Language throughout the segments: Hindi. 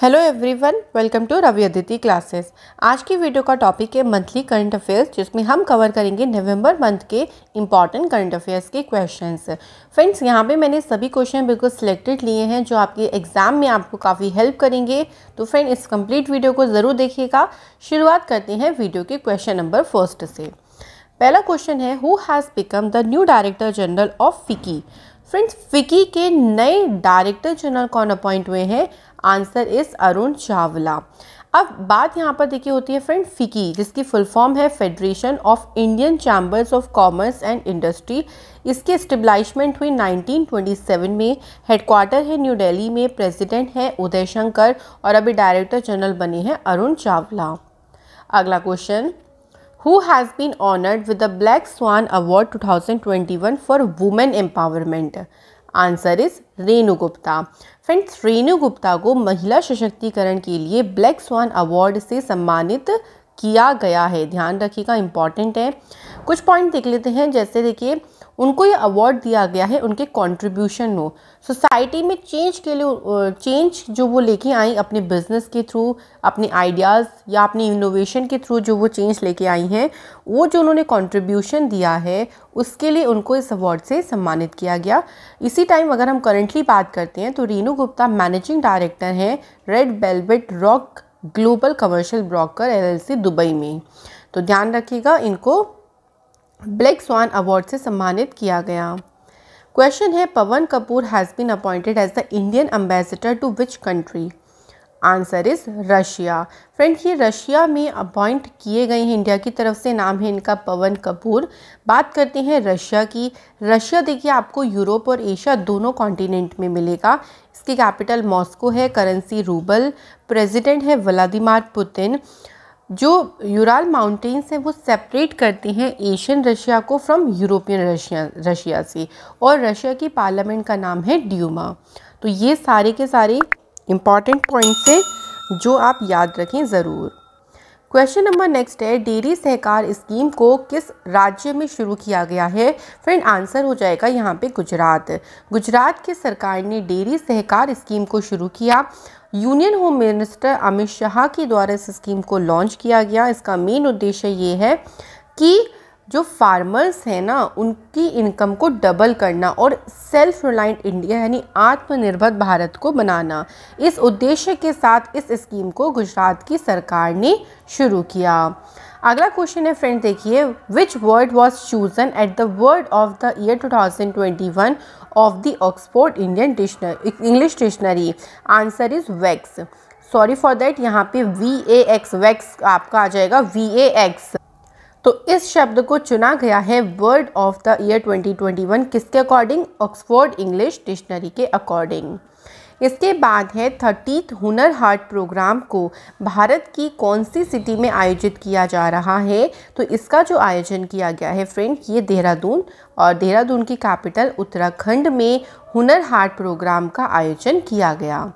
Hello everyone welcome to Ravi Aditi classes आज की वीडियो का टॉपिक है मंथली करंट अफेयर्स जिसमें हम कवर करेंगे नवंबर मंथ के इंपॉर्टेंट करंट अफेयर्स के क्वेश्चंस फ्रेंड्स यहाँ पे मैंने सभी क्वेश्चन बिल्कुल सिलेक्टेड लिए हैं जो आपके एग्ज़ाम में आपको काफ़ी हेल्प करेंगे तो फ्रेंड इस कंप्लीट वीडियो को ज़रूर देखिएगा शुरुआत करते हैं वीडियो के क्वेश्चन नंबर फर्स्ट से पहला क्वेश्चन है who has become the new director general of FICCI friends FICCI के नए डायरेक्टर जनरल कौन अपॉइंट हुए हैं आंसर इज़ अरुण चावला अब बात यहाँ पर देखिए होती है फ्रेंड फ़िकी जिसकी फुल फॉर्म है federation of Indian chambers of commerce and industry इसकी इस्टबलाइशमेंट हुई 1927 में हेडक्वार्टर है न्यू दिल्ली में प्रेसिडेंट है उदय शंकर और अभी डायरेक्टर जनरल बने हैं अरुण चावला अगला question who has been honored with the Black Swan Award 2021 for Women Empowerment? Answer is Renu Gupta. Friends Renu Gupta को महिला सशक्तिकरण के लिए ब्लैक स्वान अवार्ड से सम्मानित किया गया है ध्यान रखिएगा इम्पॉर्टेंट है कुछ पॉइंट देख लेते हैं जैसे देखिए उनको ये अवार्ड दिया गया है उनके कंट्रीब्यूशन में सोसाइटी में चेंज के लिए चेंज जो वो लेके आई अपने बिजनेस के थ्रू अपने आइडियाज़ या अपने इनोवेशन के थ्रू जो वो चेंज लेके आई हैं वो जो उन्होंने कंट्रीब्यूशन दिया है उसके लिए उनको इस अवार्ड से सम्मानित किया गया इसी टाइम अगर हम करेंटली बात करते हैं तो रीनू गुप्ता मैनेजिंग डायरेक्टर हैं red velvet rock global commercial broker L Dubai में तो ध्यान रखिएगा इनको ब्लैक स्वान अवार्ड से सम्मानित किया गया क्वेश्चन है Pawan Kapoor has been appointed as the Indian ambassador to which country answer is Russia friend ये रशिया में अपॉइंट किए गए हैं इंडिया की तरफ से नाम है इनका पवन कपूर बात करते हैं रशिया की रशिया देखिए आपको यूरोप और एशिया दोनों कॉन्टिनेंट में मिलेगा इसकी कैपिटल मॉस्को है करेंसी रूबल प्रेजिडेंट है व्लादिमार पुतिन जो यूराल माउंटेन्स हैं वो सेपरेट करती हैं एशियन रशिया को फ्रॉम यूरोपियन रशिया रशिया से और रशिया की पार्लियामेंट का नाम है ड्यूमा तो ये सारे के सारे इम्पॉर्टेंट पॉइंट्स हैं जो आप याद रखें ज़रूर क्वेश्चन नंबर नेक्स्ट है डेयरी सहकार स्कीम को किस राज्य में शुरू किया गया है फ्रेंड आंसर हो जाएगा यहाँ पे गुजरात गुजरात की सरकार ने डेयरी सहकार स्कीम को शुरू किया union home minister Amit Shah के द्वारा इस स्कीम को लॉन्च किया गया इसका मेन उद्देश्य ये है कि जो फार्मर्स हैं ना उनकी इनकम को डबल करना और सेल्फ रिलायंट इंडिया यानी आत्मनिर्भर भारत को बनाना इस उद्देश्य के साथ इस स्कीम को गुजरात की सरकार ने शुरू किया अगला क्वेश्चन है फ्रेंड देखिए which word was chosen at the word of the year 2021 of the Oxford Indian dictionary English dictionary answer is vax sorry for that यहाँ पे वी ए एक्स वैक्स आपका आ जाएगा वी ए एक्स तो इस शब्द को चुना गया है वर्ड ऑफ द ईयर 2021 किसके अकॉर्डिंग ऑक्सफोर्ड इंग्लिश डिक्शनरी के अकॉर्डिंग इसके बाद है थर्टीथ हुनर हाट प्रोग्राम को भारत की कौन सी सिटी में आयोजित किया जा रहा है तो इसका जो आयोजन किया गया है फ्रेंड ये देहरादून और देहरादून की कैपिटल उत्तराखंड में हुनर हाट प्रोग्राम का आयोजन किया गया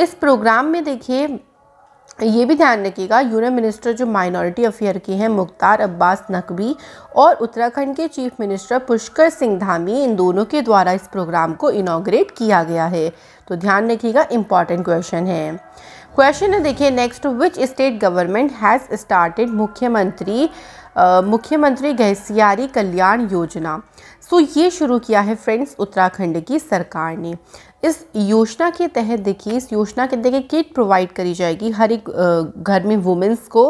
इस प्रोग्राम में देखिए ये भी ध्यान रखिएगा यूनियन मिनिस्टर जो माइनॉरिटी अफेयर के हैं मुख्तार अब्बास नकवी और उत्तराखंड के चीफ मिनिस्टर पुष्कर सिंह धामी इन दोनों के द्वारा इस प्रोग्राम को इनाग्रेट किया गया है तो ध्यान रखिएगा इंपॉर्टेंट क्वेश्चन है क्वेश्चन है देखिए next which state government has started Mukhyamantri Mukhyamantri घसियारी कल्याण योजना सो ये शुरू किया है फ्रेंड्स उत्तराखंड की सरकार ने इस योजना के तहत देखिए इस योजना के देखिए किट प्रोवाइड करी जाएगी हर एक घर में वुमेंस को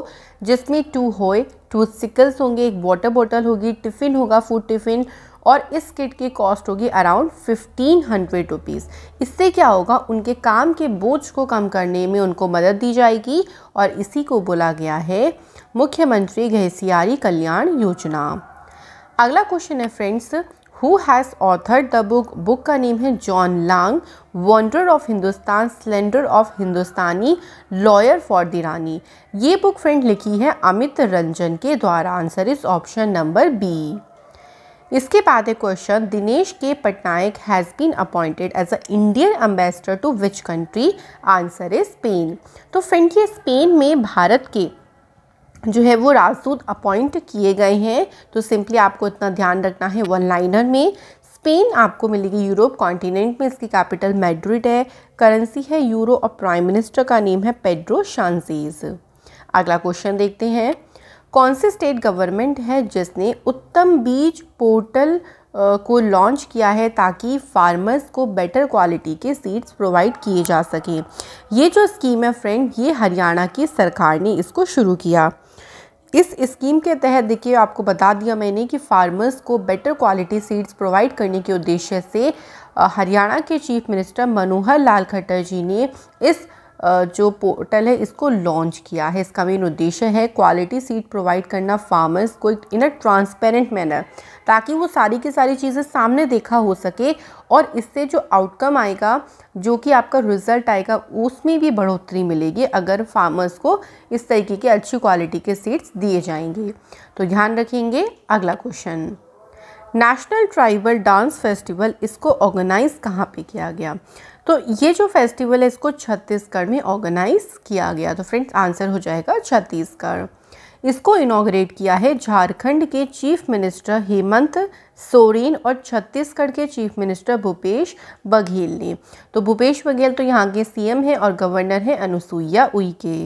जिसमें टू होए टूथ सिकल्स होंगे एक वाटर बॉटल होगी टिफ़िन होगा फूड टिफ़िन और इस किट की कॉस्ट होगी अराउंड फिफ्टीन हंड्रेड रुपीज़ इससे क्या होगा उनके काम के बोझ को कम करने में उनको मदद दी जाएगी और इसी को बोला गया है मुख्यमंत्री घसीयारी कल्याण योजना अगला क्वेश्चन है friends who has authored the book book का नेम है John Lang wanderer of Hindustan slanderer of Hindustani lawyer for the Rani ये बुक फ्रेंड लिखी है अमित रंजन के द्वारा answer is option number B इसके बाद एक question Dinesh K Patnaik has been appointed as a Indian ambassador to which country answer is Spain तो फ्रेंड ये स्पेन में भारत के जो है वो राजदूत अपॉइंट किए गए हैं तो सिंपली आपको इतना ध्यान रखना है वन लाइनर में स्पेन आपको मिलेगी यूरोप कॉन्टिनेंट में इसकी कैपिटल मैड्रिड है करेंसी है यूरो और प्राइम मिनिस्टर का नेम है पेड्रो शांसीज अगला क्वेश्चन देखते हैं कौन से स्टेट गवर्नमेंट है जिसने उत्तम बीज पोर्टल को लॉन्च किया है ताकि फार्मर्स को बेटर क्वालिटी के सीड्स प्रोवाइड किए जा सकें ये जो स्कीम है फ्रेंड ये हरियाणा की सरकार ने इसको शुरू किया इस स्कीम के तहत देखिए आपको बता दिया मैंने कि फार्मर्स को बेटर क्वालिटी सीड्स प्रोवाइड करने के उद्देश्य से हरियाणा के चीफ मिनिस्टर मनोहर लाल खट्टर जी ने इस जो पोर्टल है इसको लॉन्च किया है इसका मेन उद्देश्य है क्वालिटी सीड प्रोवाइड करना फार्मर्स को इन अ ट्रांसपेरेंट मैनर ताकि वो सारी की सारी चीज़ें सामने देखा हो सके और इससे जो आउटकम आएगा जो कि आपका रिजल्ट आएगा उसमें भी बढ़ोतरी मिलेगी अगर फार्मर्स को इस तरीके के अच्छी क्वालिटी के सीड्स दिए जाएंगे तो ध्यान रखेंगे अगला question national tribal dance festival इसको ऑर्गेनाइज कहाँ पे किया गया तो ये जो फेस्टिवल है इसको छत्तीसगढ़ में ऑर्गेनाइज किया गया तो फ्रेंड्स आंसर हो जाएगा छत्तीसगढ़ इसको इनाग्रेट किया है झारखंड के चीफ मिनिस्टर हेमंत सोरेन और छत्तीसगढ़ के चीफ मिनिस्टर भूपेश बघेल ने तो भूपेश बघेल तो यहाँ के सीएम हैं और गवर्नर हैं Anusuiya Uikey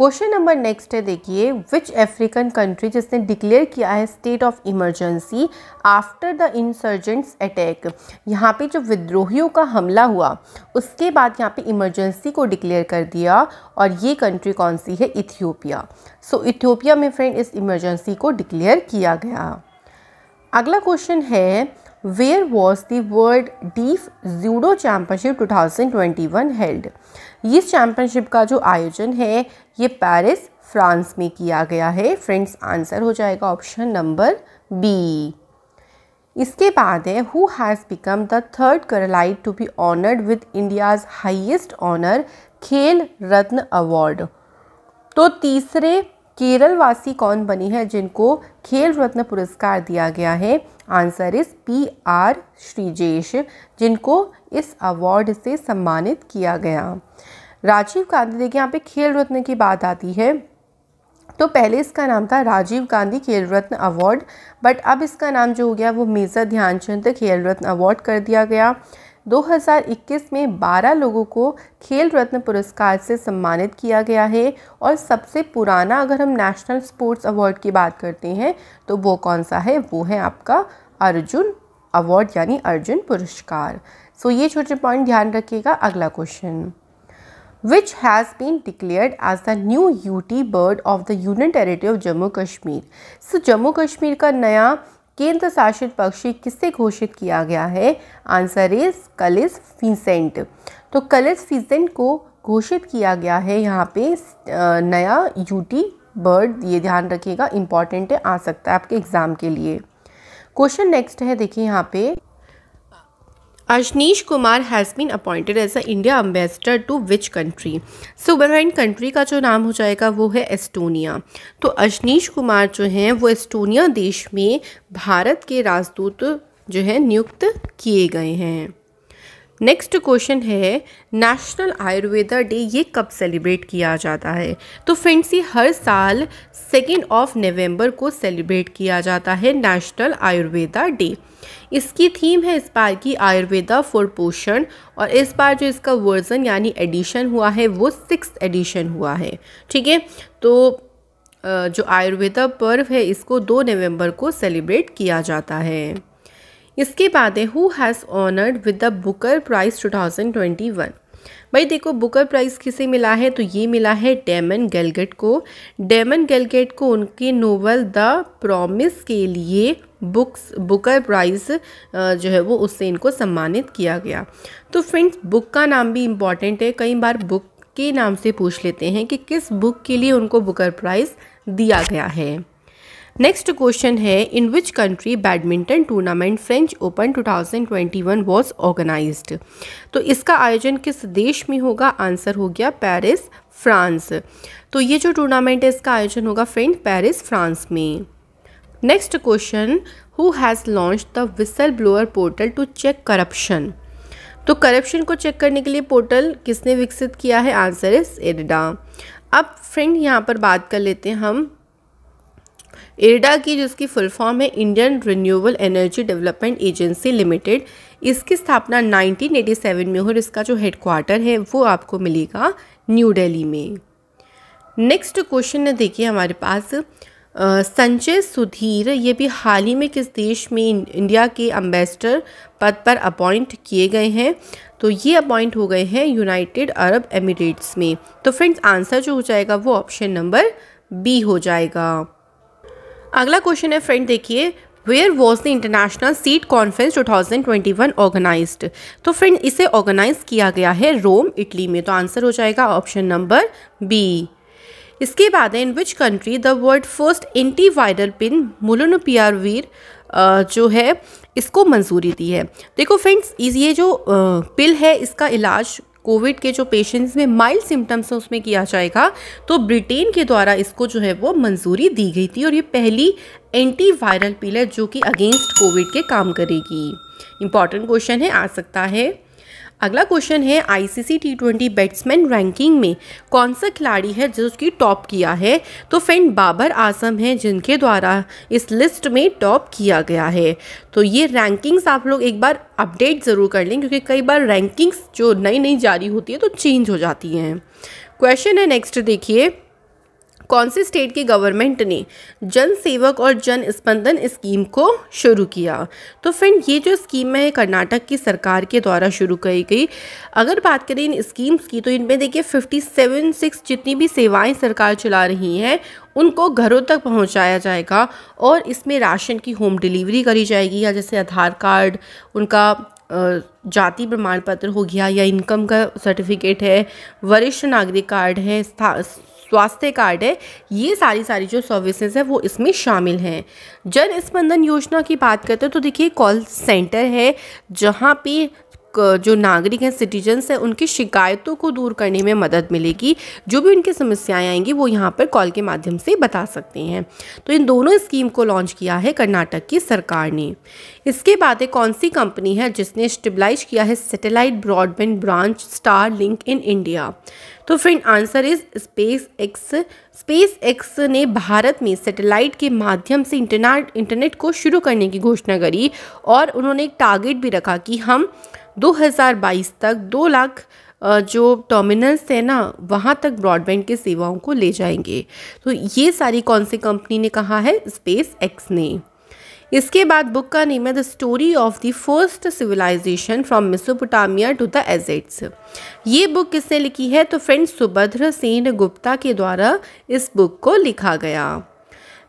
question number next है देखिए विच अफ्रीकन कंट्री जिसने डिक्लेयर किया है state of emergency after the insurgents attack यहाँ पे जो विद्रोहियों का हमला हुआ उसके बाद यहाँ पे इमरजेंसी को डिक्लेयर कर दिया और ये कंट्री कौन सी है इथियोपिया सो so, इथियोपिया में फ्रेंड इस इमरजेंसी को डिक्लेयर किया गया अगला क्वेश्चन है where deaf judo world two thousand twenty 2021 held इस चैम्पियनशिप का जो आयोजन है ये पेरिस फ्रांस में किया गया है फ्रेंड्स आंसर हो जाएगा ऑप्शन नंबर बी इसके बाद है who has become the third Keralite to be honoured with India's highest honour Khel Ratna award तो तीसरे केरल वासी कौन बनी है जिनको खेल रत्न पुरस्कार दिया गया है answer is P R Sreejesh जिनको इस अवार्ड से सम्मानित किया गया राजीव गांधी देखिए यहाँ पे खेल रत्न की बात आती है तो पहले इसका नाम था राजीव गांधी खेल रत्न अवार्ड बट अब इसका नाम जो हो गया वो मेजर ध्यानचंद खेल रत्न अवार्ड कर दिया गया 2021 में 12 लोगों को खेल रत्न पुरस्कार से सम्मानित किया गया है और सबसे पुराना अगर हम नेशनल स्पोर्ट्स अवार्ड की बात करते हैं तो वो कौन सा है वो है आपका अर्जुन अवार्ड यानी अर्जुन पुरस्कार सो so, ये छोटे पॉइंट ध्यान रखिएगा अगला question which has been declared as the new UT bird of the union territory of Jammu Kashmir so Jammu Kashmir का नया केंद्र शासित पक्षी किससे घोषित किया गया है आंसर इज कलिस फीसेंट तो कलिस फीसेंट को घोषित किया गया है यहाँ पे नया यूटी बर्ड ये ध्यान रखिएगा इंपॉर्टेंट है आ सकता है आपके एग्ज़ाम के लिए क्वेश्चन नेक्स्ट है देखिए यहाँ पे Ashnish Kumar has been appointed as the India ambassador to which country सुबरवाइन कंट्री का जो नाम हो जाएगा वो है एस्टोनिया तो अशनीश कुमार जो हैं वो एस्टोनिया देश में भारत के राजदूत जो है नियुक्त किए गए हैं नेक्स्ट क्वेश्चन है नेशनल आयुर्वेदा डे ये कब सेलिब्रेट किया जाता है तो फ्रेंड्स ये हर साल सेकेंड ऑफ नवंबर को सेलिब्रेट किया जाता है नेशनल आयुर्वेदा डे इसकी थीम है इस बार की आयुर्वेदा फॉर पोषण और इस बार जो इसका वर्जन यानी एडिशन हुआ है वो सिक्स एडिशन हुआ है ठीक है तो जो आयुर्वेदा पर्व है इसको दो नवंबर को सेलिब्रेट किया जाता है इसके बाद है who has honoured with the Booker prize to भाई देखो बुकर प्राइज़ किसे मिला है तो ये मिला है डेमन गैलगेट को डेमन गैलगेट को उनके नोवेल द प्रॉमिस के लिए बुक्स बुकर प्राइज़ जो है वो उससे इनको सम्मानित किया गया तो फ्रेंड्स बुक का नाम भी इम्पॉर्टेंट है कई बार बुक के नाम से पूछ लेते हैं कि किस बुक के लिए उनको बुकर प्राइज़ दिया गया है नेक्स्ट क्वेश्चन है in which country badminton tournament French Open 2021 was organised तो इसका आयोजन किस देश में होगा आंसर हो गया पेरिस फ्रांस तो ये जो टूर्नामेंट है इसका आयोजन होगा फ्रेंड पेरिस फ्रांस में next question who has launch the whistle blower portal to check corruption तो करप्शन को चेक करने के लिए पोर्टल किसने विकसित किया है आंसर इज एडा अब फ्रेंड यहाँ पर बात कर लेते हैं हम इरडा की जिसकी फुल फॉर्म है Indian renewable energy development agency limited इसकी स्थापना 1987 में और इसका जो हेडक्वार्टर है वो आपको मिलेगा न्यू दिल्ली में नेक्स्ट क्वेश्चन है देखिए हमारे पास संजय सुधीर ये भी हाल ही में किस देश में इंडिया के अम्बेसडर पद पर अपॉइंट किए गए हैं तो ये अपॉइंट हो गए हैं यूनाइटेड अरब एमिरेट्स में तो फ्रेंड्स आंसर जो हो जाएगा वो ऑप्शन नंबर बी हो जाएगा अगला क्वेश्चन है फ्रेंड देखिए where was the international seed conference 2021 organise तो फ्रेंड इसे ऑर्गेनाइज किया गया है रोम इटली में तो आंसर हो जाएगा ऑप्शन नंबर बी इसके बाद in which country the world first anti viral pill molnupiravir जो है इसको मंजूरी दी है देखो फ्रेंड्स ये जो पिल है इसका इलाज कोविड के जो पेशेंट्स में माइल्ड सिम्टम्स हैं उसमें किया जाएगा तो ब्रिटेन के द्वारा इसको जो है वो मंजूरी दी गई थी और ये पहली एंटी वायरल पिल है जो कि अगेंस्ट कोविड के काम करेगी इंपॉर्टेंट क्वेश्चन है आ सकता है अगला क्वेश्चन है ICC T twenty batsman ranking में कौन सा खिलाड़ी है जिसकी टॉप किया है तो फ्रेंड बाबर आजम है जिनके द्वारा इस लिस्ट में टॉप किया गया है तो ये रैंकिंग्स आप लोग एक बार अपडेट ज़रूर कर लें क्योंकि कई बार रैंकिंग्स जो नई नई जारी होती है तो चेंज हो जाती हैं क्वेश्चन है नेक्स्ट देखिए कौन से स्टेट की गवर्नमेंट ने जन सेवक और जन स्पंदन स्कीम को शुरू किया तो फ्रेंड ये जो स्कीम है कर्नाटक की सरकार के द्वारा शुरू की गई अगर बात करें इन स्कीम्स की तो इनमें देखिए फिफ्टी सेवन सिक्स जितनी भी सेवाएं सरकार चला रही हैं उनको घरों तक पहुंचाया जाएगा और इसमें राशन की होम डिलीवरी करी जाएगी या जैसे आधार कार्ड उनका जाति प्रमाण पत्र हो गया या इनकम का सर्टिफिकेट है वरिष्ठ नागरिक कार्ड है स्वास्थ्य कार्ड है ये सारी सारी जो सर्विसेज है वो इसमें शामिल हैं जन स्पंदन योजना की बात करते हैं तो देखिए कॉल सेंटर है जहाँ पे जो नागरिक हैं सिटीजन्स हैं उनकी शिकायतों को दूर करने में मदद मिलेगी जो भी उनकी समस्याएं आएंगी वो यहाँ पर कॉल के माध्यम से बता सकते हैं तो इन दोनों स्कीम को लॉन्च किया है कर्नाटक की सरकार ने इसके बाद एक कौन सी कंपनी है जिसने स्टेबलाइज किया है satellite broadband branch Starlink in India तो friend answer is SpaceX SpaceX ने भारत में सैटेलाइट के माध्यम से इंटरनेट इंटरनेट को शुरू करने की घोषणा करी और उन्होंने एक टारगेट भी रखा कि हम 2022 तक 2 लाख जो टर्मिनल्स है ना वहाँ तक ब्रॉडबैंड के सेवाओं को ले जाएंगे तो ये सारी कौन सी कंपनी ने कहा है स्पेस एक्स ने इसके बाद बुक का नेम है the story of the first civilisation from Mesopotamia to the Aztecs ये बुक किसने लिखी है तो फ्रेंड सुभद्र सेन गुप्ता के द्वारा इस बुक को लिखा गया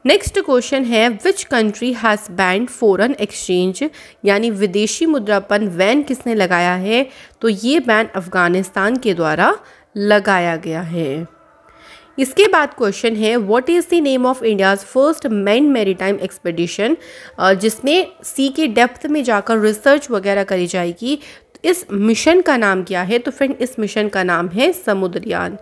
नेक्स्ट क्वेश्चन है which country has banned foreign exchange यानी विदेशी मुद्रापन वैन किसने लगाया है तो ये बैन अफ़गानिस्तान के द्वारा लगाया गया है इसके बाद क्वेश्चन है what is the name of India's first man maritime expedition जिसमें सी के डेप्थ में जाकर रिसर्च वगैरह करी जाएगी इस मिशन का नाम क्या है तो फ्रेंड इस मिशन का नाम है समुद्रयान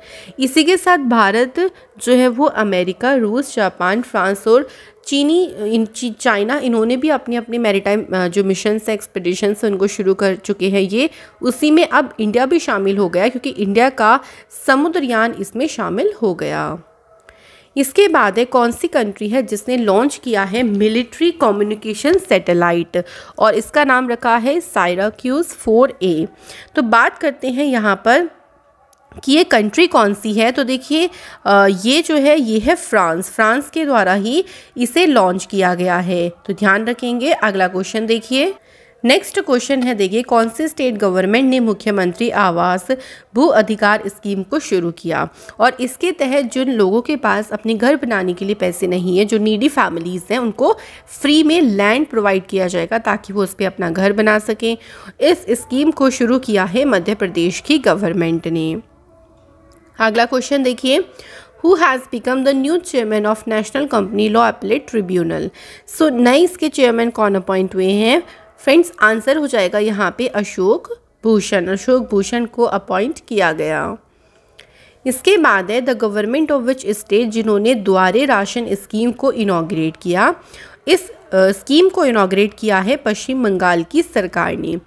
इसी के साथ भारत जो है वो अमेरिका रूस जापान फ्रांस और चीनी इन ची, चाइना इन्होंने भी अपने अपने मेरीटाइम जो मिशन है एक्सपडिशन है उनको शुरू कर चुके हैं ये उसी में अब इंडिया भी शामिल हो गया क्योंकि इंडिया का समुद्रयान इसमें शामिल हो गया इसके बाद है कौन सी कंट्री है जिसने लॉन्च किया है मिलिट्री कम्युनिकेशन सैटेलाइट और इसका नाम रखा है क्यूज फोर ए तो बात करते हैं यहाँ पर कि ये कंट्री कौन सी है तो देखिए ये जो है ये है फ्रांस फ्रांस के द्वारा ही इसे लॉन्च किया गया है तो ध्यान रखेंगे अगला क्वेश्चन देखिए नेक्स्ट क्वेश्चन है देखिए कौन से स्टेट गवर्नमेंट ने मुख्यमंत्री आवास भू अधिकार स्कीम को शुरू किया और इसके तहत जिन लोगों के पास अपने घर बनाने के लिए पैसे नहीं है जो नीडी फैमिलीज़ हैं उनको फ्री में लैंड प्रोवाइड किया जाएगा ताकि वो उस पर अपना घर बना सकें इस स्कीम को शुरू किया है मध्य प्रदेश की गवर्नमेंट ने अगला क्वेश्चन देखिए who has become the new chairman of national company law appellate tribunal so नए इसके चेयरमैन कौन अपॉइंट हुए हैं फ्रेंड्स आंसर हो जाएगा यहाँ पे अशोक भूषण अशोक भूषण को अपॉइंट किया गया इसके बाद है the government of which state जिन्होंने द्वारे राशन स्कीम को इनाग्रेट किया इस स्कीम को इनाग्रेट किया है पश्चिम बंगाल की सरकार ने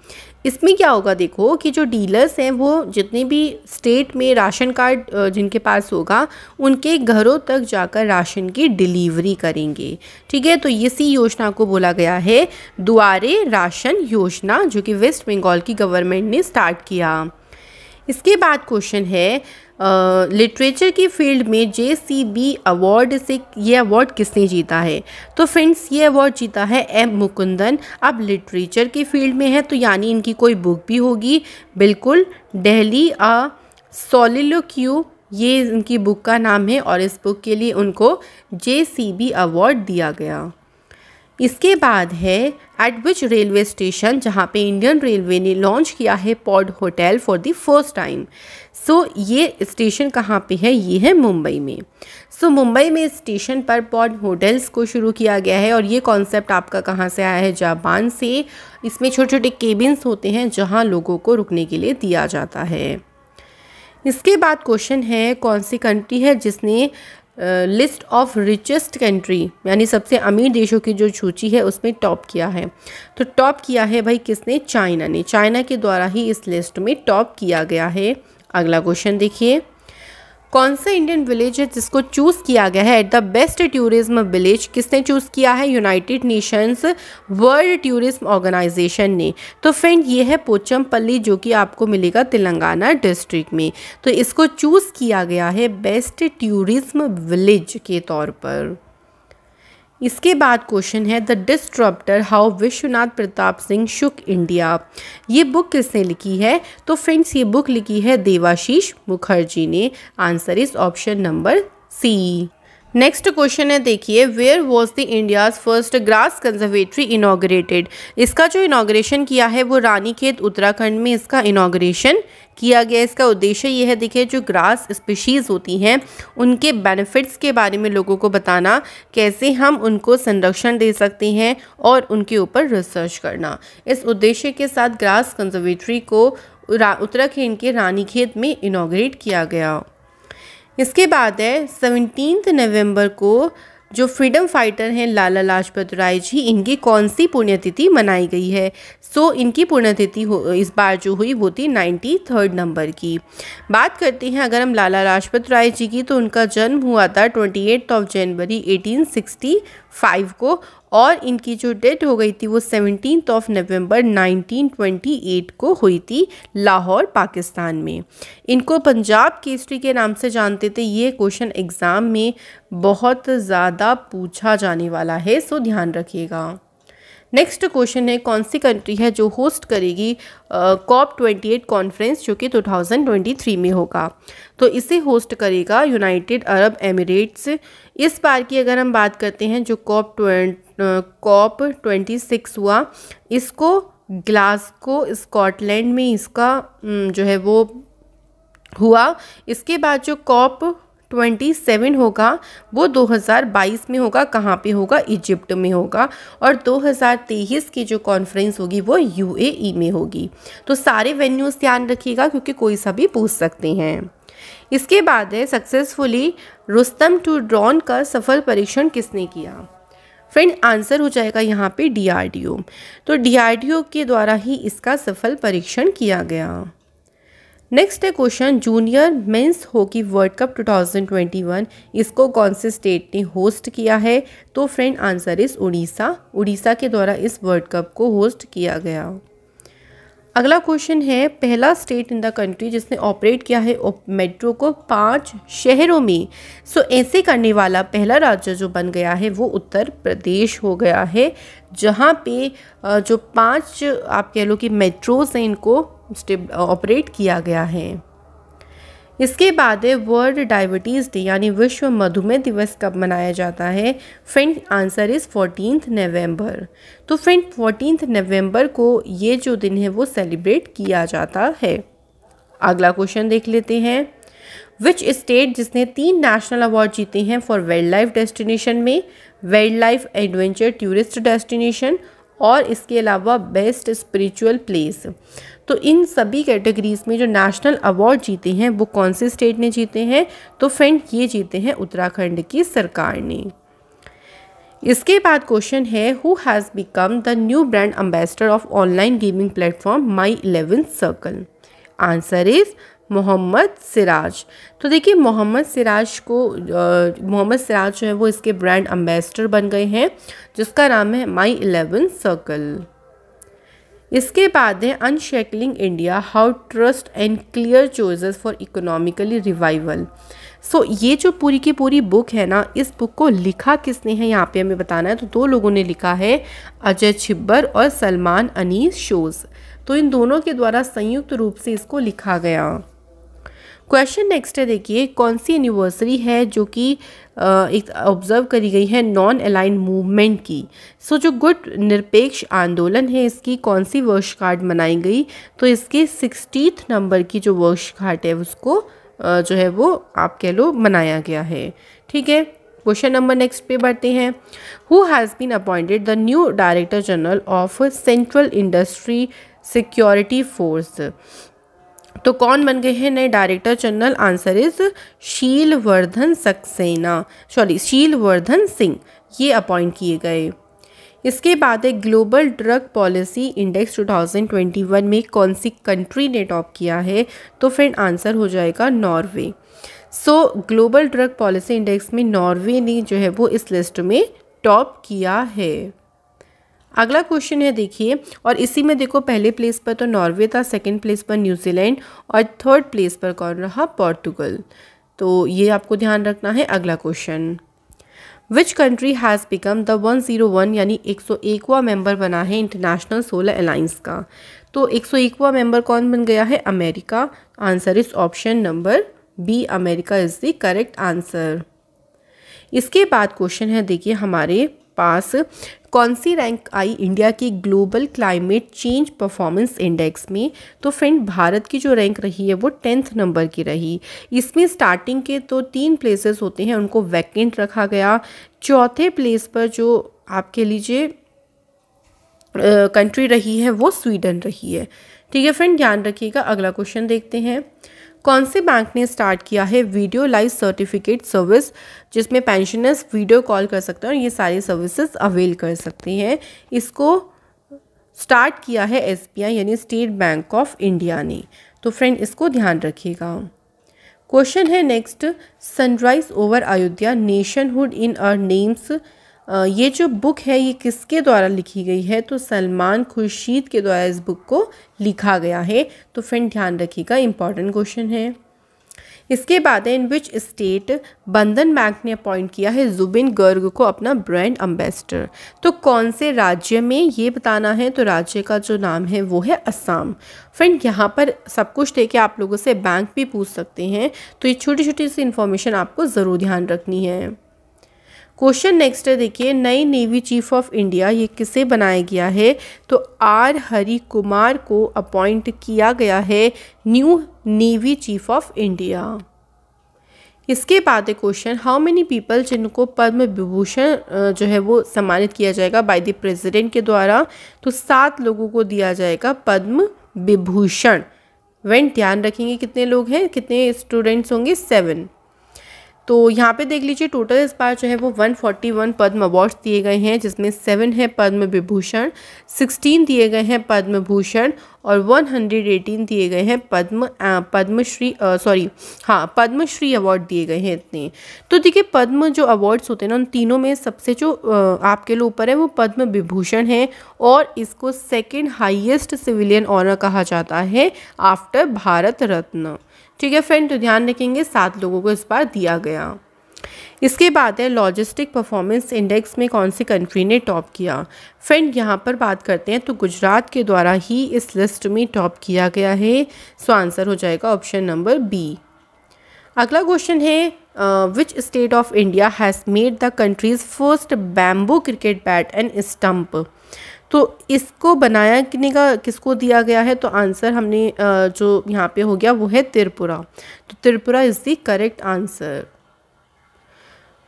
इसमें क्या होगा देखो कि जो डीलर्स हैं वो जितने भी स्टेट में राशन कार्ड जिनके पास होगा उनके घरों तक जाकर राशन की डिलीवरी करेंगे ठीक है तो इसी योजना को बोला गया है द्वारे राशन योजना जो कि वेस्ट बंगाल की गवर्नमेंट ने स्टार्ट किया इसके बाद क्वेश्चन है लिटरेचर की फील्ड में जे सी बी अवार्ड से ये अवार्ड किसने जीता है तो फ्रेंड्स ये अवार्ड जीता है एम मुकुंदन अब लिटरेचर की फील्ड में है तो यानी इनकी कोई बुक भी होगी बिल्कुल डेहली अ सोलिलोक्यू ये इनकी बुक का नाम है और इस बुक के लिए उनको जे सी बी अवार्ड दिया गया इसके बाद है एडविच रेलवे स्टेशन जहाँ पे इंडियन रेलवे ने लॉन्च किया है pod hotel for the first time so ये स्टेशन कहाँ पे है ये है मुंबई में सो so, मुंबई में स्टेशन पर पॉड होटल्स को शुरू किया गया है और ये कॉन्सेप्ट आपका कहाँ से आया है जापान से इसमें छोटे छोटे केबिन्स होते हैं जहाँ लोगों को रुकने के लिए दिया जाता है इसके बाद क्वेश्चन है कौन सी कंट्री है जिसने लिस्ट ऑफ रिचेस्ट कंट्री यानी सबसे अमीर देशों की जो सूची है उसमें टॉप किया है तो टॉप किया है भाई किसने चाइना ने चाइना के द्वारा ही इस लिस्ट में टॉप किया गया है अगला क्वेश्चन देखिए कौन सा इंडियन विलेज है जिसको चूज़ किया गया है at the best tourism village किसने चूज़ किया है United Nations World Tourism Organisation ने तो फ्रेंड ये है पोचमपल्ली जो कि आपको मिलेगा तेलंगाना डिस्ट्रिक्ट में तो इसको चूज़ किया गया है बेस्ट टूरिज्म विलेज के तौर पर इसके बाद क्वेश्चन है the disruptor how Vishwanath Pratap Singh shook India ये बुक किसने लिखी है तो फ्रेंड्स ये बुक लिखी है देवाशीष मुखर्जी ने answer is option number C next question है देखिए where was the India's first grass conservatory inaugurated इसका जो इनाग्रेशन किया है वो रानी खेत उत्तराखंड में इसका इनाग्रेशन किया गया इसका उद्देश्य यह है देखिए जो ग्रास स्पीशीज़ होती हैं उनके बेनिफिट्स के बारे में लोगों को बताना कैसे हम उनको संरक्षण दे सकते हैं और उनके ऊपर रिसर्च करना इस उद्देश्य के साथ ग्रास कंजर्वेटरी को उत्तराखंड के रानीखेत में इनाग्रेट किया गया इसके बाद है सेवनटीन नवंबर को जो फ्रीडम फाइटर हैं लाला लाजपत राय जी इनकी कौन सी पुण्यतिथि मनाई गई है सो so, इनकी पुण्यतिथि हो इस बार जो हुई वो थी नाइन्टी थर्ड नंबर की बात करते हैं अगर हम लाला लाजपत राय जी की तो उनका जन्म हुआ था twenty eighth of January eighteen sixty five को और इनकी जो डेथ हो गई थी वो सेवनटीन ऑफ नवंबर 1928 को हुई थी लाहौर पाकिस्तान में इनको पंजाब केसरी के नाम से जानते थे ये क्वेश्चन एग्ज़ाम में बहुत ज़्यादा पूछा जाने वाला है सो ध्यान रखिएगा नेक्स्ट क्वेश्चन है कौन सी कंट्री है जो होस्ट करेगी कॉप ट्वेंटी एट कॉन्फ्रेंस जो कि 2023 में होगा तो इसे होस्ट करेगा यूनाइटेड अरब एमिरेट्स इस बार की अगर हम बात करते हैं जो कॉप कॉप ट्वेंटी सिक्स हुआ इसको ग्लासगो स्कॉटलैंड में इसका जो है वो हुआ इसके बाद जो कॉप ट्वेंटी सेवन होगा वो 2022 में होगा कहाँ पे होगा इजिप्ट में होगा और 2023 की जो कॉन्फ्रेंस होगी वो यूएई में होगी तो सारे वेन्यूज़ ध्यान रखिएगा क्योंकि कोई सा भी पूछ सकते हैं इसके बाद है सक्सेसफुली रुस्तम टू ड्रॉन का सफल परीक्षण किसने किया फ्रेंड आंसर हो जाएगा यहाँ पे डीआरडीओ तो डीआरडीओ के द्वारा ही इसका सफल परीक्षण किया गया नेक्स्ट है question junior men's hockey world cup 2021 इसको कौन से स्टेट ने होस्ट किया है तो friend answer is Orissa Orissa के द्वारा इस वर्ल्ड कप को होस्ट किया गया अगला क्वेश्चन है पहला स्टेट इन द कंट्री जिसने ऑपरेट किया है मेट्रो को पांच शहरों में सो so, ऐसे करने वाला पहला राज्य जो बन गया है वो उत्तर प्रदेश हो गया है जहाँ पे जो पांच आप कह लो कि मेट्रोज हैं इनको ऑपरेट किया गया है इसके बाद है वर्ल्ड डायबिटीज़ डे यानी विश्व मधुमेह दिवस कब मनाया जाता है friend answer is fourteen November तो फ्रेंड फोर्टीन नवंबर को ये जो दिन है वो सेलिब्रेट किया जाता है अगला क्वेश्चन देख लेते हैं विच स्टेट जिसने तीन नेशनल अवार्ड जीते हैं फॉर वाइल्ड लाइफ डेस्टिनेशन में wildlife adventure tourist destination और इसके अलावा बेस्ट स्पिरिचुअल प्लेस तो इन सभी कैटेगरीज़ में जो नेशनल अवार्ड जीते हैं वो कौन से स्टेट ने जीते हैं तो फ्रेंड ये जीते हैं उत्तराखंड की सरकार ने इसके बाद क्वेश्चन है who has become the new brand ambassador of online gaming platform My Eleven Circle answer is Mohammed Siraj तो देखिए मोहम्मद सिराज को मोहम्मद सिराज जो है वो इसके ब्रांड एम्बेसडर बन गए हैं जिसका नाम है माई इलेवन सर्कल इसके बाद है unshackling India how trust and clear choices for economically revival so ये जो पूरी की पूरी बुक है ना इस बुक को लिखा किसने है यहाँ पे हमें बताना है तो दो लोगों ने लिखा है अजय छिब्बर और सलमान अनीस शोज़ तो इन दोनों के द्वारा संयुक्त रूप से इसको लिखा गया क्वेश्चन नेक्स्ट है देखिए कौन सी एनिवर्सरी है जो कि एक ऑब्जर्व करी गई है नॉन अलाइन मूवमेंट की सो जो गुट निरपेक्ष आंदोलन है इसकी कौन सी वर्षगांठ मनाई गई तो इसके सिक्सटीथ नंबर की जो वर्षगांठ है उसको जो है वो आप कह लो मनाया गया है ठीक है क्वेश्चन नंबर नेक्स्ट पे बढ़ते हैं who has been appointed the new director general of central industry security force तो कौन बन गए हैं नए director general answer is Sheelvardhan Saxena sorry Sheelvardhan Singh ये अपॉइंट किए गए इसके बाद एक ग्लोबल ड्रग पॉलिसी इंडेक्स 2021 में कौन सी कंट्री ने टॉप किया है तो फ्रेंड आंसर हो जाएगा Norway so global drug policy index में नॉर्वे ने जो है वो इस लिस्ट में टॉप किया है अगला क्वेश्चन है देखिए और इसी में देखो पहले प्लेस पर तो नॉर्वे था सेकंड प्लेस पर न्यूजीलैंड और थर्ड प्लेस पर कौन रहा पोर्तुगल तो ये आपको ध्यान रखना है अगला question which country has become the one zero one यानी एक सौ एकवा बना है इंटरनेशनल सोलर अलाइंस का तो एक सौ एकवा कौन बन गया है America answer is option number B America is the correct answer इसके बाद क्वेश्चन है देखिए हमारे पास कौन सी रैंक आई इंडिया की global climate change performance index में तो फ्रेंड भारत की जो रैंक रही है वो टेंथ नंबर की रही इसमें स्टार्टिंग के तो तीन प्लेसेस होते हैं उनको वैकेंट रखा गया चौथे प्लेस पर जो आप कह लीजिए कंट्री रही है वो स्वीडन रही है ठीक है फ्रेंड ध्यान रखिएगा अगला क्वेश्चन देखते हैं कौन से बैंक ने स्टार्ट किया है वीडियो लाइव सर्टिफिकेट सर्विस जिसमें पेंशनर्स वीडियो कॉल कर सकते हैं और ये सारी सर्विसेज अवेल कर सकते हैं इसको स्टार्ट किया है एस यानी स्टेट बैंक ऑफ इंडिया ने तो फ्रेंड इसको ध्यान रखिएगा क्वेश्चन है next sunrise over Ayodhya nationhood in our names ये जो बुक है ये किसके द्वारा लिखी गई है तो सलमान खुर्शीद के द्वारा इस बुक को लिखा गया है तो फ्रेंड ध्यान रखिएगा इंपॉर्टेंट क्वेश्चन है इसके बाद in which state Bandhan bank ने अपॉइंट किया है जुबिन गर्ग को अपना ब्रांड अम्बेसडर तो कौन से राज्य में ये बताना है तो राज्य का जो नाम है वो है असम फ्रेंड यहाँ पर सब कुछ देखे आप लोगों से बैंक भी पूछ सकते हैं तो ये छोटी छोटी सी इन्फॉर्मेशन आपको ज़रूर ध्यान रखनी है क्वेश्चन नेक्स्ट है देखिए नई नेवी चीफ ऑफ इंडिया ये किसे बनाया गया है तो आर हरि कुमार को अपॉइंट किया गया है new navy chief of India इसके बाद है क्वेश्चन हाउ मेनी पीपल जिनको पद्म विभूषण जो है वो सम्मानित किया जाएगा बाय द प्रेसिडेंट के द्वारा तो सात लोगों को दिया जाएगा पद्म विभूषण वेन ध्यान रखेंगे कितने लोग हैं कितने स्टूडेंट्स होंगे सेवन तो यहाँ पे देख लीजिए टोटल इस बार जो है वो 141 पद्म अवार्ड्स दिए गए हैं जिसमें सेवन है पद्म विभूषण 16 दिए गए हैं पद्म भूषण और 118 दिए गए हैं पद्म पद्मश्री सॉरी हाँ पद्मश्री अवार्ड दिए गए हैं इतने तो देखिए पद्म जो अवार्ड्स होते हैं ना उन तीनों में सबसे जो आ, आपके लिए ऊपर है वो पद्म विभूषण है और इसको सेकेंड हाइएस्ट सिविलियन ऑनर कहा जाता है आफ्टर भारत रत्न ठीक है फ्रेंड तो ध्यान रखेंगे सात लोगों को इस बार दिया गया इसके बाद है लॉजिस्टिक परफॉर्मेंस इंडेक्स में कौन सी कंट्री ने टॉप किया फ्रेंड यहाँ पर बात करते हैं तो गुजरात के द्वारा ही इस लिस्ट में टॉप किया गया है सो आंसर हो जाएगा ऑप्शन नंबर बी अगला क्वेश्चन है which state of India has made the country's first bamboo cricket bat and stump तो इसको बनाया किने का किसको दिया गया है तो आंसर हमने जो यहाँ पे हो गया वो है त्रिपुरा तो Tripura is the correct answer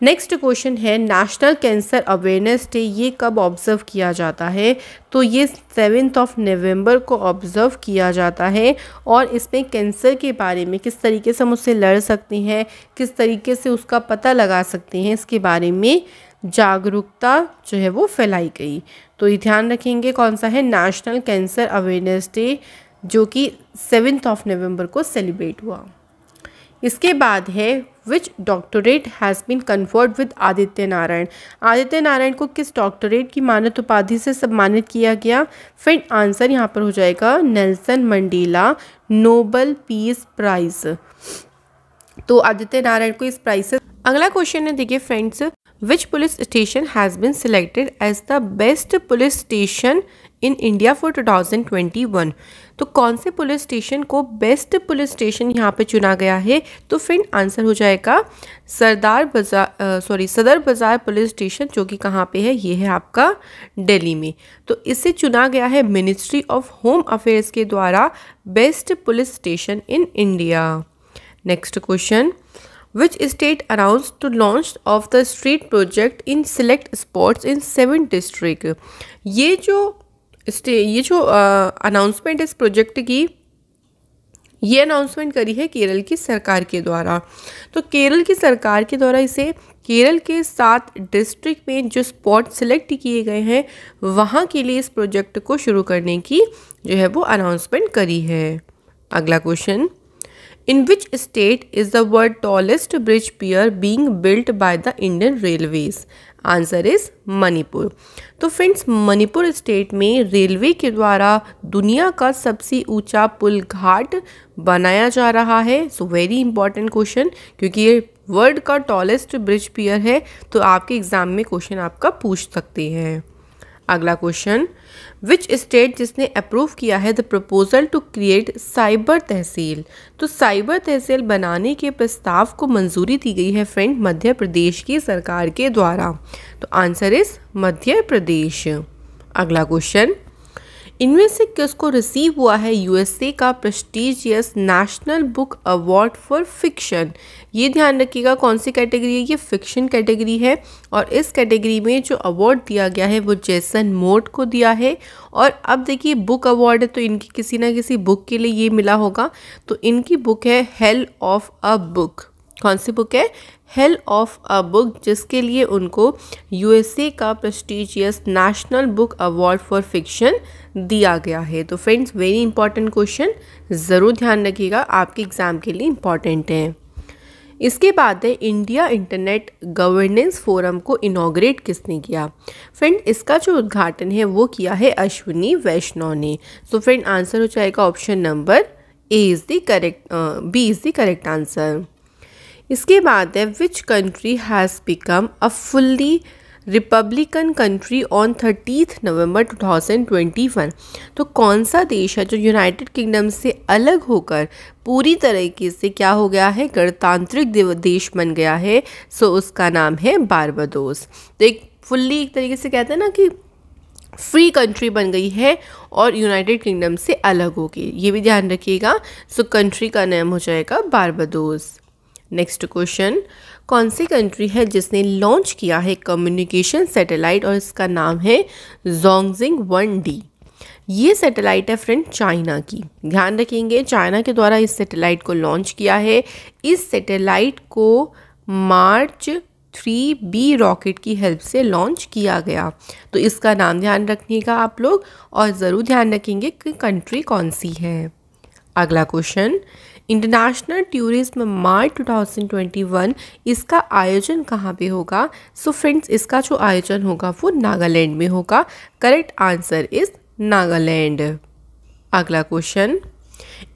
next question है नेशनल कैंसर अवेयरनेस डे ये कब ऑब्ज़र्व किया जाता है तो ये सेवेंथ ऑफ नवंबर को ऑब्ज़र्व किया जाता है और इसमें कैंसर के बारे में किस तरीके से हम उससे लड़ सकते हैं किस तरीके से उसका पता लगा सकते हैं इसके बारे में जागरूकता जो है वो फैलाई गई तो ये ध्यान रखेंगे कौन सा है नेशनल कैंसर अवेयरनेस डे जो कि सेवेंथ ऑफ नवंबर को सेलिब्रेट हुआ इसके बाद है which doctorate has been conferred with Aditya Narayan Aditya Narayan को किस डॉक्टोरेट की मानत उपाधि से सम्मानित किया गया फ्रेंड आंसर यहाँ पर हो जाएगा Nelson Mandela Nobel peace prize तो आदित्य नारायण को इस प्राइज से अगला क्वेश्चन है देखिए friends which police station has been selected as the best police station in India for 2021 तो कौन से पुलिस स्टेशन को बेस्ट पुलिस स्टेशन यहाँ पे चुना गया है तो फ्रेंड आंसर हो जाएगा सरदार बाजार सॉरी सदर बाज़ार पुलिस स्टेशन जो कि कहाँ पे है ये है आपका दिल्ली में तो इसे चुना गया है मिनिस्ट्री ऑफ होम अफेयर्स के द्वारा best police station in India next question which state announced to launch of the street project in select spots in seven district ये जो ye ये जो अनाउंसमेंट uh, इस प्रोजेक्ट की ये अनाउंसमेंट करी है केरल की सरकार के द्वारा तो केरल की सरकार के द्वारा इसे केरल के सात डिस्ट्रिक्ट में जो स्पॉट सिलेक्ट किए गए हैं वहाँ के लिए इस प्रोजेक्ट को शुरू करने की जो है वो अनाउंसमेंट करी है अगला question in which state is the world tallest bridge pier being built by the Indian railways answer is Manipur तो फ्रेंड्स मणिपुर स्टेट में रेलवे के द्वारा दुनिया का सबसे ऊंचा पुल घाट बनाया जा रहा है सो वेरी इंपॉर्टेंट क्वेश्चन क्योंकि ये वर्ल्ड का टॉलेस्ट ब्रिज पियर है तो आपके एग्ज़ाम में क्वेश्चन आपका पूछ सकते हैं अगला क्वेश्चन विच स्टेट जिसने अप्रूव किया है the proposal to create cyber tehsil तो साइबर तहसील बनाने के प्रस्ताव को मंजूरी दी गई है फ्रेंड मध्य प्रदेश की सरकार के द्वारा तो आंसर इज़ मध्य प्रदेश अगला क्वेश्चन इनमें से किसको रिसीव हुआ है यूएसए का prestigious national book award for fiction ये ध्यान रखिएगा कौन सी कैटेगरी है ये फिक्शन कैटेगरी है और इस कैटेगरी में जो अवार्ड दिया गया है वो जैसन मोट को दिया है और अब देखिए बुक अवार्ड है तो इनकी किसी ना किसी बुक के लिए ये मिला होगा तो इनकी बुक है हेल ऑफ अ बुक कौन सी बुक है हेल ऑफ अ बुक जिसके लिए उनको यूएसए का prestigious national book award for fiction दिया गया है तो फ्रेंड्स वेरी इंपॉर्टेंट क्वेश्चन ज़रूर ध्यान रखिएगा आपके एग्ज़ाम के लिए इम्पॉर्टेंट है इसके बाद है इंडिया इंटरनेट गवर्नेंस फोरम को इनाग्रेट किसने किया फ्रेंड इसका जो उद्घाटन है वो किया है अश्विनी वैष्णव ने सो फ्रेंड आंसर हो जाएगा option number A is the correct B is the correct answer इसके बाद है which country has become a fully republican country on thirtieth November 2021 तो कौन सा देश है जो यूनाइटेड किंगडम से अलग होकर पूरी तरीके से क्या हो गया है गणतांत्रिक देश बन गया है सो उसका नाम है बारबाडोस तो एक फुल्ली एक तरीके से कहते हैं ना कि फ्री कंट्री बन गई है और यूनाइटेड किंगडम से अलग होगी ये भी ध्यान रखिएगा सो कंट्री का नाम हो जाएगा बारबाडोस नेक्स्ट क्वेश्चन कौन सी कंट्री है जिसने लॉन्च किया है कम्युनिकेशन सैटेलाइट और इसका नाम है जोंगजिंग वन डी ये सैटेलाइट है फ्रेंड चाइना की ध्यान रखेंगे चाइना के द्वारा इस सैटेलाइट को लॉन्च किया है इस सैटेलाइट को मार्च थ्री बी रॉकेट की हेल्प से लॉन्च किया गया तो इसका नाम ध्यान रखिएगा आप लोग और ज़रूर ध्यान रखेंगे कि कंट्री कौन सी है अगला क्वेश्चन इंटरनेशनल टूरिज्म मार्च 2021 इसका आयोजन कहाँ पे होगा सो so फ्रेंड्स इसका जो आयोजन होगा वो नागालैंड में होगा करेक्ट आंसर इज नागालैंड अगला question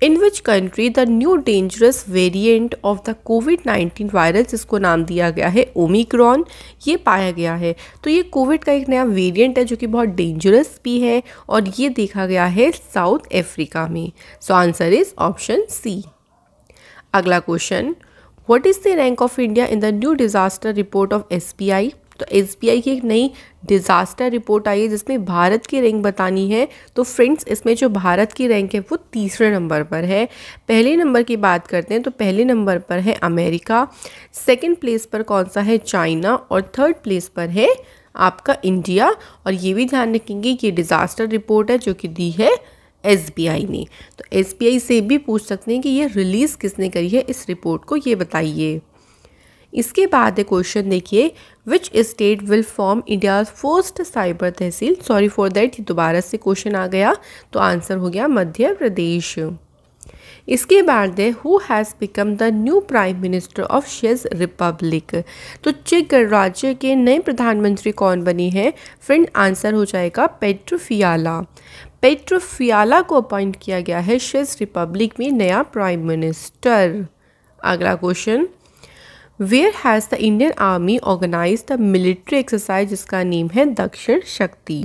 in which country the new dangerous variant of the Covid nineteen virus जिसको नाम दिया गया है ओमिक्रॉन ये पाया गया है तो ये कोविड का एक नया वेरिएंट है जो कि बहुत डेंजरस भी है और ये देखा गया है साउथ अफ्रीका में so answer is option C अगला question what is the rank of India in the new disaster report of एस तो एस की एक नई डिज़ास्टर रिपोर्ट आई है जिसमें भारत की रैंक बतानी है तो फ्रेंड्स इसमें जो भारत की रैंक है वो तीसरे नंबर पर है पहले नंबर की बात करते हैं तो पहले नंबर पर है अमेरिका सेकंड प्लेस पर कौन सा है चाइना और थर्ड प्लेस पर है आपका इंडिया और ये भी ध्यान रखेंगे कि डिज़ास्टर रिपोर्ट है जो कि दी है एस ने तो एस से भी पूछ सकते हैं कि ये रिलीज़ किसने करी है इस रिपोर्ट को ये बताइए इसके बाद क्वेश्चन देखिए which state will form India first cyber tehsil sorry for that दोबारा से क्वेश्चन आ गया तो आंसर हो गया मध्य प्रदेश इसके बाद दे who has become the new prime minister of Czech republic तो चेक राज्य के नए प्रधानमंत्री कौन बने हैं फ्रेंड आंसर हो जाएगा पेट्रोफियाला पेट्रोफियाला को अपॉइंट किया गया है शेष रिपब्लिक में नया प्राइम मिनिस्टर अगला question where has the Indian army organise the military exercise जिसका नेम है दक्षिण शक्ति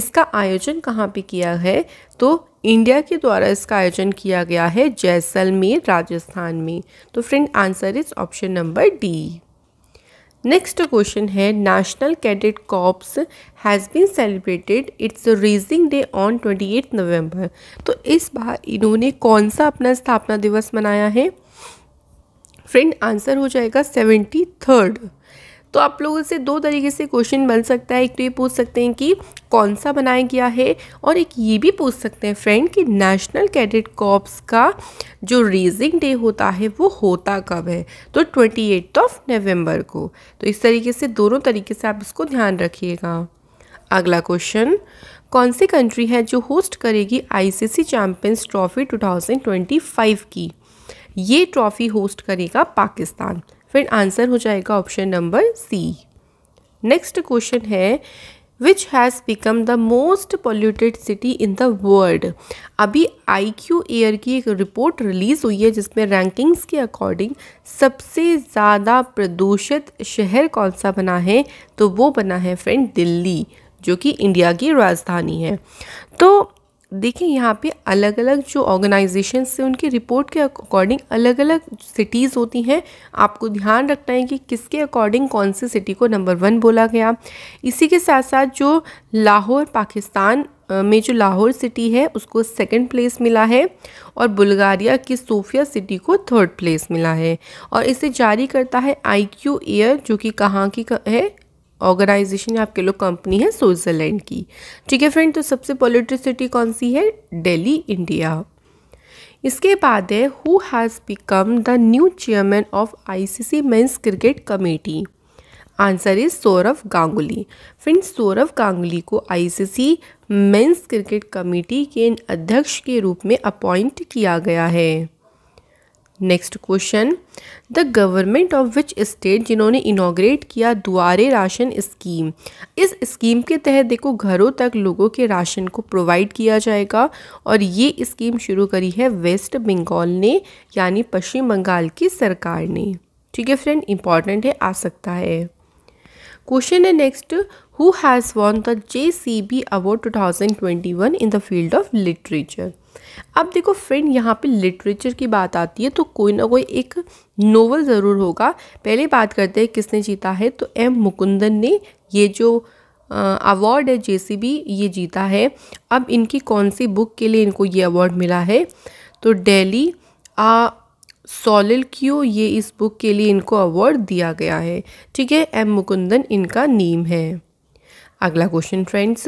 इसका आयोजन कहाँ पे किया है तो इंडिया के द्वारा इसका आयोजन किया गया है जैसलमेर राजस्थान में तो friend answer is option number D next question है national cadet corps has been celebrated its raising day on twenty eight November तो इस बार इन्होंने कौन सा अपना स्थापना दिवस मनाया है फ्रेंड आंसर हो जाएगा सेवेंटी थर्ड तो आप लोगों से दो तरीके से क्वेश्चन बन सकता है एक तो ये पूछ सकते हैं कि कौन सा बनाया गया है और एक ये भी पूछ सकते हैं फ्रेंड कि नेशनल कैडेट कॉप्स का जो रेजिंग डे होता है वो होता कब है तो ट्वेंटी एट्थ ऑफ नवम्बर को तो इस तरीके से दोनों तरीके से आप इसको ध्यान रखिएगा अगला क्वेश्चन कौन सी कंट्री है जो होस्ट करेगी आईसीसी चैंपियंस ट्रॉफी 2025 की ये ट्रॉफी होस्ट करेगा पाकिस्तान फिर आंसर हो जाएगा option number C next question है which has become the most polluted city in the world अभी आई क्यू एयर की एक रिपोर्ट रिलीज़ हुई है जिसमें रैंकिंग्स के अकॉर्डिंग सबसे ज़्यादा प्रदूषित शहर कौन सा बना है तो वो बना है फ्रेंड दिल्ली जो कि इंडिया की राजधानी है तो देखिए यहाँ पे अलग अलग जो ऑर्गेनाइजेशन से उनकी रिपोर्ट के अकॉर्डिंग अलग अलग सिटीज़ होती हैं आपको ध्यान रखना है कि किसके अकॉर्डिंग कौन सी सिटी को नंबर वन बोला गया इसी के साथ साथ जो लाहौर पाकिस्तान में जो लाहौर सिटी है उसको सेकंड प्लेस मिला है और बुल्गारिया की सोफिया सिटी को थर्ड प्लेस मिला है और इसे जारी करता है आई क्यू एयर जो कि कहाँ की है ऑर्गेनाइजेशन या आपके लोग कंपनी है स्विट्ज़रलैंड की ठीक है फ्रेंड तो सबसे पोल्यूटेड सिटी कौन सी है दिल्ली इंडिया इसके बाद है who has become the new chairman of ICC men's cricket committee answer is Sourav Ganguly friend Sourav Ganguly को आईसीसी मेंस क्रिकेट कमेटी के अध्यक्ष के रूप में अपॉइंट किया गया है next question the government of which state जिन्होंने इनाग्रेट किया दुआरे राशन स्कीम इस स्कीम के तहत देखो घरों तक लोगों के राशन को प्रोवाइड किया जाएगा और ये स्कीम शुरू करी है वेस्ट बंगाल ने यानी पश्चिम बंगाल की सरकार ने ठीक है फ्रेंड इंपॉर्टेंट है आ सकता है क्वेश्चन है next who has won the J C B award two thousand twenty one in the field of literature अब देखो फ्रेंड यहाँ पे लिटरेचर की बात आती है तो कोई ना कोई एक नोवल ज़रूर होगा पहले बात करते हैं किसने जीता है तो एम मुकुंदन ने ये जो अवार्ड है जेसीबी ये जीता है अब इनकी कौन सी बुक के लिए इनको ये अवार्ड मिला है तो डेली आ सोलिल क्यों ये इस बुक के लिए इनको अवार्ड दिया गया है ठीक है एम मुकुंदन इनका नेम है अगला क्वेश्चन friends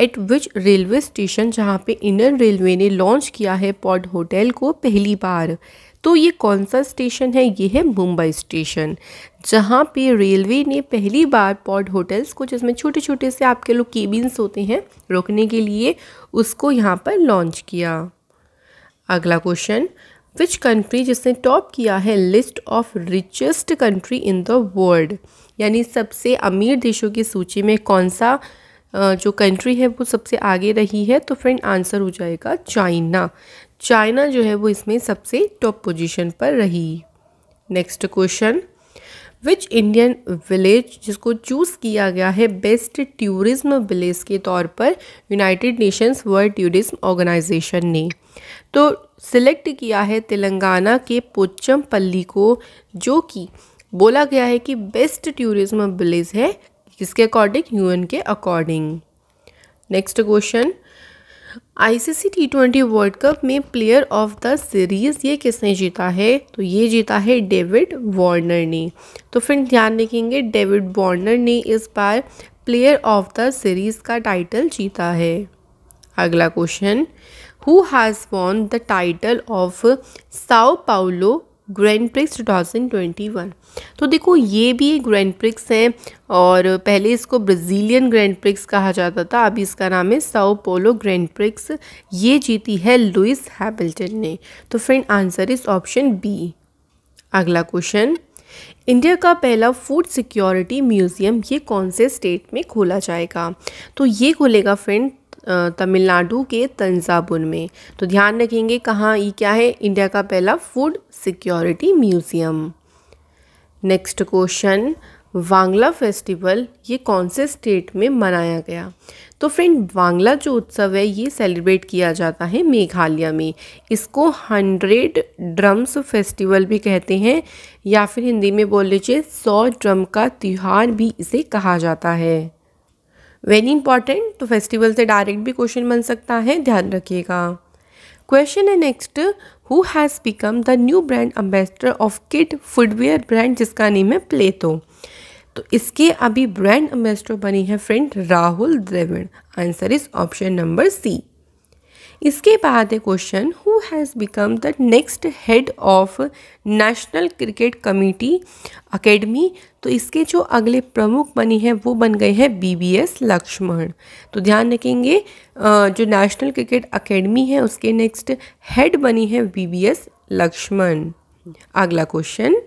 at which railway station जहाँ पे इंडियन रेलवे ने लॉन्च किया है पॉड होटल को पहली बार तो ये कौन सा स्टेशन है ये है मुंबई स्टेशन जहाँ पे रेलवे ने पहली बार पॉड होटल्स को जिसमें छोटे छोटे से आपके लोग केबिन्स होते हैं रोकने के लिए उसको यहाँ पर लॉन्च किया अगला क्वेश्चन विच कंट्री जिसने टॉप किया है list of richest country in the world यानी सबसे अमीर देशों की सूची में कौन सा जो कंट्री है वो सबसे आगे रही है तो फ्रेंड आंसर हो जाएगा चाइना चाइना जो है वो इसमें सबसे टॉप पोजीशन पर रही next question which Indian village जिसको चूज़ किया गया है बेस्ट टूरिज्म विलेज के तौर पर United Nations World Tourism Organisation ने तो सिलेक्ट किया है तेलंगाना के पोचमपल्ली को जो कि बोला गया है कि बेस्ट टूरिज्म विलेज है किसके अकॉर्डिंग यूएन के according next question ICC T twenty world cup में प्लेयर ऑफ द सीरीज़ ये किसने जीता है तो ये जीता है डेविड वार्नर ने तो फिर ध्यान रखेंगे डेविड वार्नर ने इस बार प्लेयर ऑफ द सीरीज़ का टाइटल जीता है अगला question who has won the title of Sao Paulo Grand Prix 2021 तो देखो ये भी ग्रैंड प्रिक्स हैं और पहले इसको ब्राज़ीलियन ग्रैंड प्रिक्स कहा जाता था अभी इसका नाम है साओ पोलो ग्रैंड प्रिक्स ये जीती है लुइस हैबल्टन ने तो friend answer is option B अगला क्वेश्चन इंडिया का पहला फूड सिक्योरिटी म्यूज़ियम ये कौन से स्टेट में खोला जाएगा तो ये खोलेगा फ्रेंड तमिलनाडु के तंजापुर में तो ध्यान रखेंगे कहाँ ये क्या है इंडिया का पहला food security museum next question Wangala festival ये कौन से स्टेट में मनाया गया तो फ्रेंड वांगला जो उत्सव है ये सेलिब्रेट किया जाता है मेघालय में इसको हंड्रेड ड्रम्स फेस्टिवल भी कहते हैं या फिर हिंदी में बोल लीजिए सौ ड्रम का त्यौहार भी इसे कहा जाता है वेरी इंपॉर्टेंट तो फेस्टिवल से डायरेक्ट भी क्वेश्चन बन सकता है ध्यान रखिएगा क्वेश्चन है next who has become the new brand ambassador of kid footwear brand जिसका नेम है प्ले तो इसके अभी ब्रांड एम्बेसडर बनी है friend Rahul Dravid answer is option number C इसके बाद है question who has become the next head of national cricket committee academy तो इसके जो अगले प्रमुख बनी है वो बन गए हैं बीबीएस लक्ष्मण तो ध्यान रखेंगे जो नेशनल क्रिकेट अकेडमी है उसके नेक्स्ट हेड बनी है बीबीएस लक्ष्मण अगला question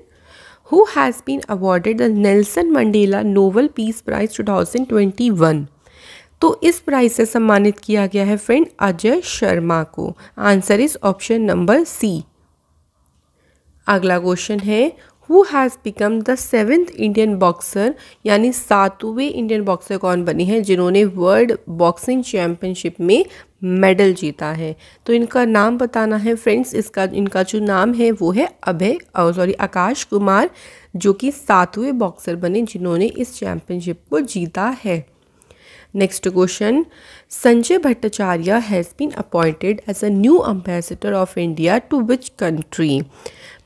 who has been awarded the Nelson Mandela Nobel peace prize 2021 तो इस प्राइज से सम्मानित किया गया है फ्रेंड अजय शर्मा को answer is option number C अगला क्वेश्चन है who has become the seventh Indian boxer यानी सातवें इंडियन बॉक्सर कौन बने हैं जिन्होंने वर्ल्ड बॉक्सिंग चैम्पियनशिप में मेडल जीता है तो इनका नाम बताना है फ्रेंड्स इसका इनका जो नाम है वो है अभय सॉरी आकाश कुमार जो कि सातवें बॉक्सर बने जिन्होंने इस चैम्पियनशिप को जीता है next question Sanjay Bhattacharya has been appointed as a new ambassador of India to which country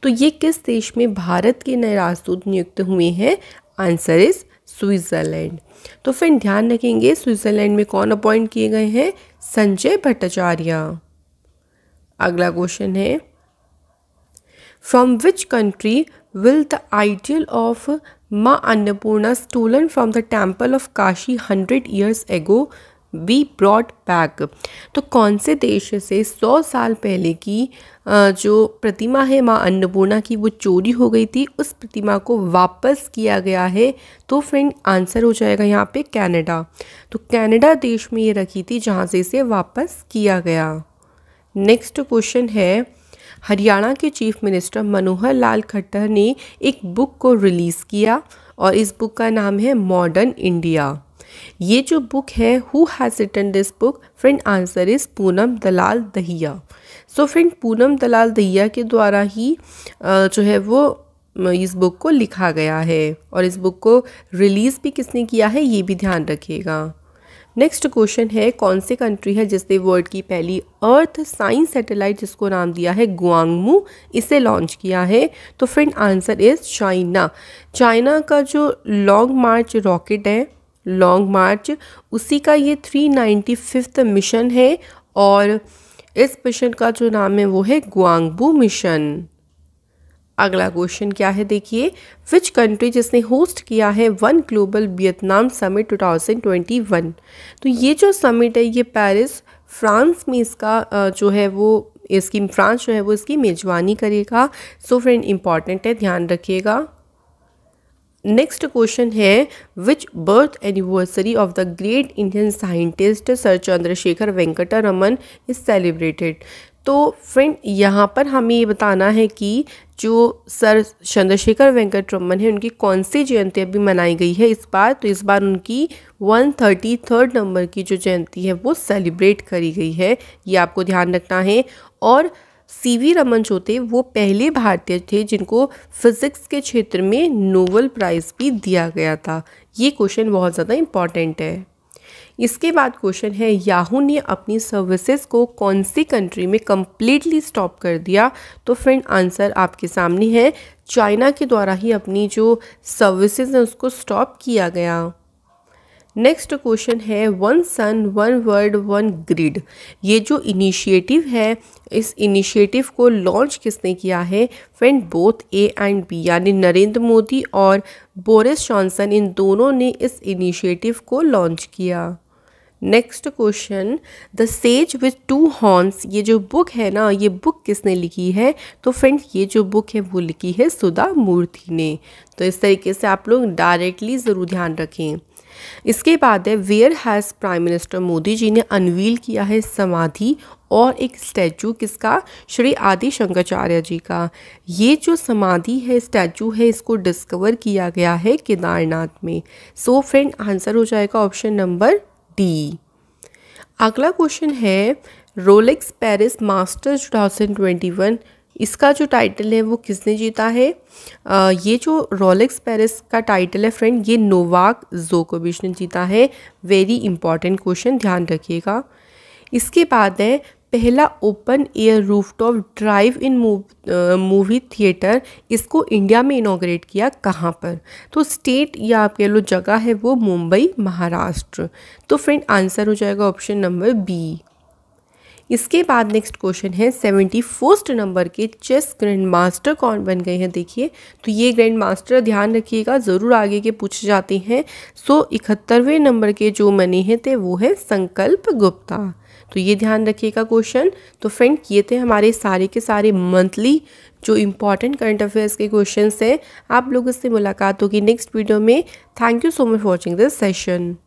तो ये किस देश में भारत के नए राजदूत नियुक्त हुए हैं आंसर इज स्विट्ज़रलैंड तो फिर ध्यान रखेंगे स्विट्ज़रलैंड में कौन अपॉइंट किए गए हैं संजय भट्टाचार्य अगला क्वेश्चन है from which country will the idol of Maa Annapurna stolen from the temple of Kashi hundred years ago we brought back तो कौन से देश से सौ साल पहले की जो प्रतिमा है माँ अन्नपूर्णा की वो चोरी हो गई थी उस प्रतिमा को वापस किया गया है तो फ्रेंड आंसर हो जाएगा यहाँ पे कनाडा तो कनाडा देश में ये रखी थी जहाँ से इसे वापस किया गया नेक्स्ट क्वेश्चन है हरियाणा के चीफ मिनिस्टर मनोहर लाल खट्टर ने एक बुक को रिलीज़ किया और इस बुक का नाम है मॉडर्न इंडिया ये जो बुक है who has written this book friend answer is Poonam Dalal Dahiya so friend Poonam Dalal Dahiya के द्वारा ही जो है वो इस बुक को लिखा गया है और इस बुक को रिलीज़ भी किसने किया है ये भी ध्यान रखिएगा नेक्स्ट क्वेश्चन है कौन सी कंट्री है जिसने वर्ल्ड की पहली अर्थ साइंस सैटेलाइट जिसको नाम दिया है गुआंगमू इसे लॉन्च किया है तो friend answer is China China का जो लॉन्ग मार्च रॉकेट है लॉन्ग मार्च उसी का ये थ्री नाइन्टी फिफ्थ मिशन है और इस मिशन का जो नाम है वो है गुआंगबू मिशन अगला क्वेश्चन क्या है देखिए विच कंट्री जिसने होस्ट किया है वन ग्लोबल वियतनाम समिट 2021 तो ये जो समिट है ये पेरिस फ्रांस में इसका जो है वो इसकी फ्रांस जो है वो इसकी मेजबानी करेगा सो फ्रेंड इम्पॉर्टेंट है ध्यान रखिएगा नेक्स्ट क्वेश्चन है which birth anniversary of the great Indian scientist sir Chandrasekhara Venkata Raman is celebrated तो फ्रेंड यहाँ पर हमें ये बताना है कि जो सर चंद्रशेखर वेंकट रमन है उनकी कौन सी जयंती अभी मनाई गई है इस बार तो इस बार उनकी वन थर्टी थर्ड नंबर की जो जयंती है वो सेलिब्रेट करी गई है ये आपको ध्यान रखना है और सी वी रमन जो थे वो पहले भारतीय थे जिनको फिज़िक्स के क्षेत्र में नोबल प्राइज़ भी दिया गया था ये क्वेश्चन बहुत ज़्यादा इम्पॉर्टेंट है इसके बाद क्वेश्चन है याहू ने अपनी सर्विसेज को कौन सी कंट्री में कम्प्लीटली स्टॉप कर दिया तो फ्रेंड आंसर आपके सामने है चाइना के द्वारा ही अपनी जो सर्विसेज हैं उसको स्टॉप किया गया नेक्स्ट क्वेश्चन है one sun one world one grid ये जो इनिशिएटिव है इस इनिशिएटिव को लॉन्च किसने किया है friend both A and B यानी नरेंद्र मोदी और बोरिस जॉनसन इन दोनों ने इस इनिशिएटिव को लॉन्च किया next question the sage with two horns ये जो बुक है ना ये बुक किसने लिखी है तो फ्रेंड ये जो बुक है वो लिखी है सुधा मूर्ति ने तो इस तरीके से आप लोग डायरेक्टली ज़रूर ध्यान रखें इसके बाद है where has prime minister Modi ji ने अनवील किया है समाधि और एक स्टैचू किसका श्री आदि शंकराचार्य जी का ये जो समाधि है स्टैचू है इसको डिस्कवर किया गया है केदारनाथ में सो फ्रेंड आंसर हो जाएगा ऑप्शन नंबर डी अगला क्वेश्चन है रोलेक्स पेरिस मास्टर्स 2021 इसका जो टाइटल है वो किसने जीता है आ, ये जो रोलेक्स पेरिस का टाइटल है फ्रेंड ये नोवाक जोकोबिश ने जीता है वेरी इंपॉर्टेंट क्वेश्चन ध्यान रखिएगा इसके बाद है पहला open air rooftop drive in movie theatre इसको इंडिया में इनोग्रेट किया कहाँ पर तो स्टेट या आप कह लो जगह है वो मुंबई महाराष्ट्र तो फ्रेंड आंसर हो जाएगा ऑप्शन नंबर बी इसके बाद नेक्स्ट क्वेश्चन है सेवेंटी फर्स्ट नंबर के चेस ग्रैंड मास्टर कौन बन गए हैं देखिए तो ये ग्रैंड मास्टर ध्यान रखिएगा ज़रूर आगे के पूछे जाते हैं सो इकहत्तरवें नंबर के जो मने हैं थे वो है संकल्प गुप्ता तो ये ध्यान रखिएगा क्वेश्चन तो फ्रेंड ये थे हमारे सारे के सारे मंथली जो इम्पॉर्टेंट करंट अफेयर्स के क्वेश्चन हैं आप लोगों से मुलाकात होगी नेक्स्ट वीडियो में thank you so much watching this session